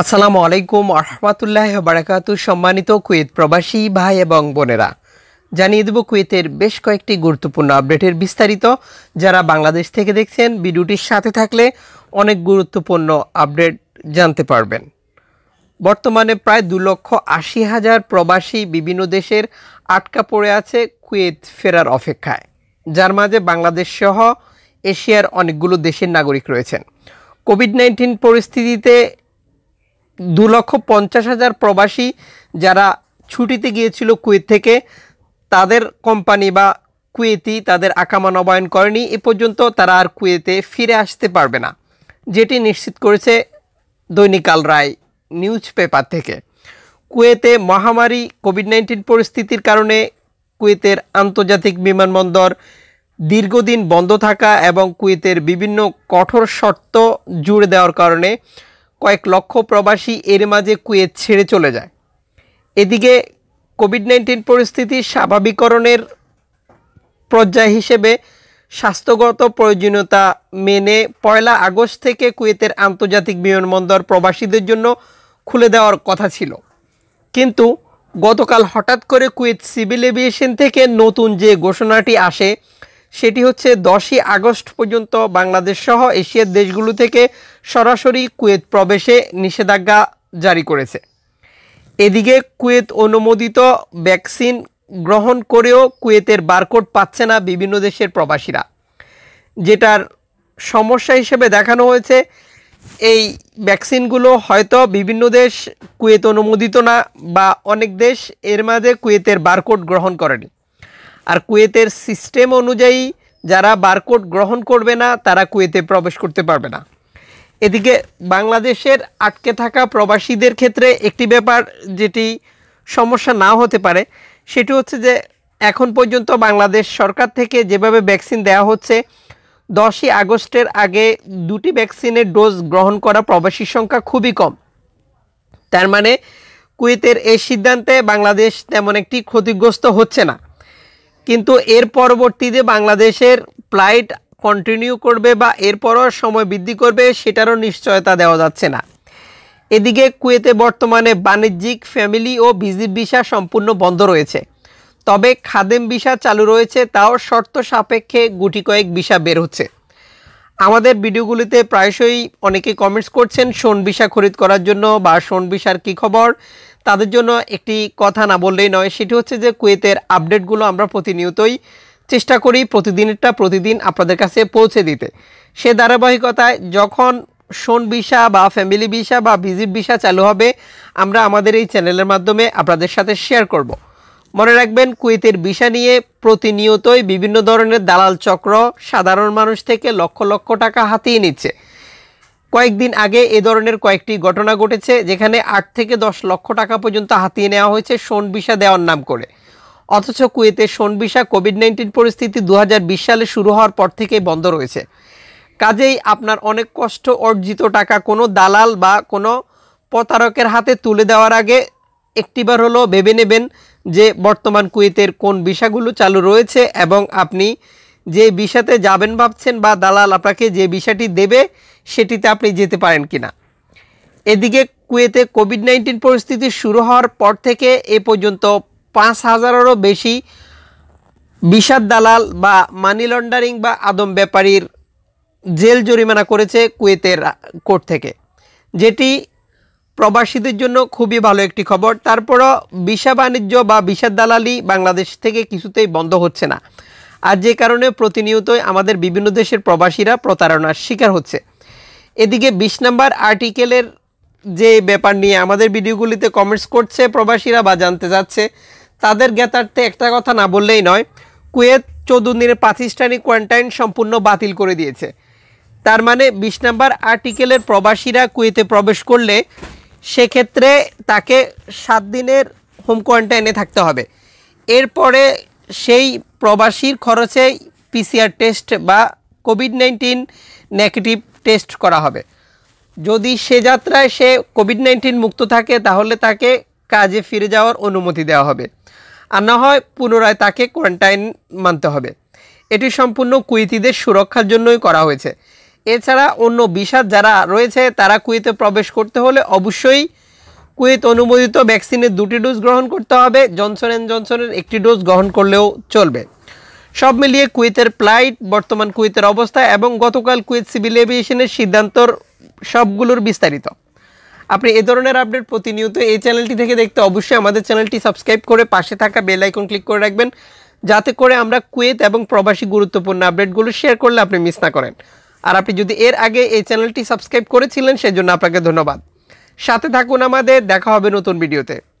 আসসালামু আলাইকুম আহমতুল্লাহ বারাকাত সম্মানিত কুয়েত প্রবাসী ভাই এবং বোনেরা জানিয়ে দেব কুয়েতের বেশ কয়েকটি গুরুত্বপূর্ণ আপডেটের বিস্তারিত যারা বাংলাদেশ থেকে দেখছেন ভিডিওটির সাথে থাকলে অনেক গুরুত্বপূর্ণ আপডেট জানতে পারবেন বর্তমানে প্রায় দু লক্ষ আশি হাজার প্রবাসী বিভিন্ন দেশের আটকা পড়ে আছে কুয়েত ফেরার অপেক্ষায় যার মাঝে বাংলাদেশ সহ এশিয়ার অনেকগুলো দেশের নাগরিক রয়েছেন কোভিড নাইন্টিন পরিস্থিতিতে দু লক্ষ পঞ্চাশ হাজার প্রবাসী যারা ছুটিতে গিয়েছিল কুয়েত থেকে তাদের কোম্পানি বা কুয়েতি তাদের আকামা নবায়ন করেনি এ পর্যন্ত তারা আর কুয়েতে ফিরে আসতে পারবে না যেটি নিশ্চিত করেছে দৈনিকাল রায় নিউজ পেপার থেকে কুয়েতে মহামারী কোভিড নাইন্টিন পরিস্থিতির কারণে কুয়েতের আন্তর্জাতিক বিমানবন্দর দীর্ঘদিন বন্ধ থাকা এবং কুয়েতের বিভিন্ন কঠোর শর্ত জুড়ে দেওয়ার কারণে কয়েক লক্ষ প্রবাসী এর মাঝে কুয়েত ছেড়ে চলে যায় এদিকে কোভিড নাইন্টিন পরিস্থিতি স্বাভাবিকরণের পর্যায় হিসেবে স্বাস্থ্যগত প্রয়োজনীয়তা মেনে পয়লা আগস্ট থেকে কুয়েতের আন্তর্জাতিক বিমানবন্দর প্রবাসীদের জন্য খুলে দেওয়ার কথা ছিল কিন্তু গতকাল হঠাৎ করে কুয়েত সিভিল এভিয়েশন থেকে নতুন যে ঘোষণাটি আসে সেটি হচ্ছে দশই আগস্ট পর্যন্ত বাংলাদেশ সহ এশিয়ার দেশগুলো থেকে সরাসরি কুয়েত প্রবেশে নিষেধাজ্ঞা জারি করেছে এদিকে কুয়েত অনুমোদিত ভ্যাকসিন গ্রহণ করেও কুয়েতের বারকোড পাচ্ছে না বিভিন্ন দেশের প্রবাসীরা যেটার সমস্যা হিসেবে দেখানো হয়েছে এই ভ্যাকসিনগুলো হয়তো বিভিন্ন দেশ কুয়েত অনুমোদিত না বা অনেক দেশ এর মাঝে কুয়েতের বারকোড গ্রহণ করেনি আর কুয়েতের সিস্টেম অনুযায়ী যারা বারকোড গ্রহণ করবে না তারা কুয়েতে প্রবেশ করতে পারবে না এদিকে বাংলাদেশের আটকে থাকা প্রবাসীদের ক্ষেত্রে একটি ব্যাপার যেটি সমস্যা না হতে পারে সেটি হচ্ছে যে এখন পর্যন্ত বাংলাদেশ সরকার থেকে যেভাবে ভ্যাকসিন দেয়া হচ্ছে দশই আগস্টের আগে দুটি ভ্যাকসিনের ডোজ গ্রহণ করা প্রবাসীর সংখ্যা খুবই কম তার মানে কুয়েতের এই সিদ্ধান্তে বাংলাদেশ তেমন একটি ক্ষতিগ্রস্ত হচ্ছে না কিন্তু এর পরবর্তীতে বাংলাদেশের ফ্লাইট কন্টিনিউ করবে বা এরপরও সময় বৃদ্ধি করবে সেটারও নিশ্চয়তা দেওয়া যাচ্ছে না এদিকে কুয়েতে বর্তমানে বাণিজ্যিক ফ্যামিলি ও ভিজিট ভিসা সম্পূর্ণ বন্ধ রয়েছে তবে খাদেম ভিসা চালু রয়েছে তাও শর্ত সাপেক্ষে গুটি কয়েক ভিসা বের হচ্ছে আমাদের ভিডিওগুলিতে প্রায়শই অনেকে কমেন্টস করছেন সোন ভিসা খরিদ করার জন্য বা সোন ভিসার কী খবর তাদের জন্য একটি কথা না বললেই নয় সেটি হচ্ছে যে কুয়েতের আপডেটগুলো আমরা প্রতিনিয়তই চেষ্টা করি প্রতিদিনেরটা প্রতিদিন আপনাদের কাছে পৌঁছে দিতে সে ধারাবাহিকতায় যখন সোন ভিসা বা ফ্যামিলি ভিসা বা ভিজিট ভিসা চালু হবে আমরা আমাদের এই চ্যানেলের মাধ্যমে আপনাদের সাথে শেয়ার করব। মনে রাখবেন কুয়েতের ভিসা নিয়ে প্রতিনিয়তই বিভিন্ন ধরনের দালাল চক্র সাধারণ মানুষ থেকে লক্ষ লক্ষ টাকা হাতিয়ে নিচ্ছে কয়েকদিন আগে এ ধরনের কয়েকটি ঘটনা ঘটেছে যেখানে আট থেকে দশ লক্ষ টাকা পর্যন্ত হাতিয়ে নেওয়া হয়েছে সোন ভিসা দেওয়ার নাম করে অথচ কুয়েতে সোনবিশা কোভিড নাইন্টিন পরিস্থিতি দু সালে শুরু হওয়ার পর থেকেই বন্ধ রয়েছে কাজেই আপনার অনেক কষ্ট অর্জিত টাকা কোনো দালাল বা কোনো প্রতারকের হাতে তুলে দেওয়ার আগে একটিবার হলো ভেবে নেবেন যে বর্তমান কুয়েতের কোন বিষাগুলো চালু রয়েছে এবং আপনি যে বিষাতে যাবেন ভাবছেন বা দালাল আপনাকে যে বিষাটি দেবে সেটিতে আপনি যেতে পারেন কি না এদিকে কুয়েতে কোভিড নাইন্টিন পরিস্থিতি শুরু হওয়ার পর থেকে এ পর্যন্ত পাঁচ হাজারেরও বেশি বিষাদ দালাল বা মানি লন্ডারিং বা আদম ব্যাপারীর জেল জরিমানা করেছে কুয়েতের কোর্ট থেকে যেটি প্রবাসীদের জন্য খুবই ভালো একটি খবর তারপরও বিষা বাণিজ্য বা বিষাদ দালালি বাংলাদেশ থেকে কিছুতেই বন্ধ হচ্ছে না আর যে কারণে প্রতিনিয়তই আমাদের বিভিন্ন দেশের প্রবাসীরা প্রতারণার শিকার হচ্ছে এদিকে বিশ নাম্বার আর্টিকেলের যে ব্যাপার নিয়ে আমাদের ভিডিওগুলিতে কমেন্টস করছে প্রবাসীরা বা জানতে চাচ্ছে তাদের জ্ঞাতার্থে একটা কথা না বললেই নয় কুয়েত চোদ্দ দিনের প্রাতিষ্ঠানিক কোয়ারেন্টাইন সম্পূর্ণ বাতিল করে দিয়েছে তার মানে বিশ নাম্বার আর্টিকেলের প্রবাসীরা কুয়েতে প্রবেশ করলে সেক্ষেত্রে তাকে সাত দিনের হোম কোয়ারেন্টাইনে থাকতে হবে এরপরে সেই প্রবাসীর খরচে পিসিআর টেস্ট বা কোভিড নাইন্টিন নেগেটিভ টেস্ট করা হবে যদি সে যাত্রায় সে কোভিড নাইন্টিন মুক্ত থাকে তাহলে তাকে কাজে ফিরে যাওয়ার অনুমতি দেওয়া হবে আর না হয় পুনরায় তাকে কোয়ারেন্টাইন মানতে হবে এটি সম্পূর্ণ কুইতিদের সুরক্ষার জন্যই করা হয়েছে এছাড়া অন্য বিষাদ যারা রয়েছে তারা কুয়েতে প্রবেশ করতে হলে অবশ্যই কুয়েত অনুমোদিত ভ্যাকসিনের দুটি ডোজ গ্রহণ করতে হবে জনসন অ্যান্ড জনসনের একটি ডোজ গ্রহণ করলেও চলবে সব মিলিয়ে কুয়েতের প্লাইট বর্তমান কুয়েতের অবস্থা এবং গতকাল কুয়েত সিভিল এভিয়েশনের সিদ্ধান্তর সবগুলোর বিস্তারিত আপনি এ ধরনের আপডেট প্রতিনিয়ত এই চ্যানেলটি থেকে দেখতে অবশ্যই আমাদের চ্যানেলটি সাবস্ক্রাইব করে পাশে থাকা বেল আইকন ক্লিক করে রাখবেন যাতে করে আমরা কুয়েত এবং প্রবাসী গুরুত্বপূর্ণ আপডেটগুলো শেয়ার করলে আপনি মিস না করেন আর আপনি যদি এর আগে এই চ্যানেলটি সাবস্ক্রাইব করেছিলেন সেজন্য আপনাকে ধন্যবাদ সাথে থাকুন আমাদের দেখা হবে নতুন ভিডিওতে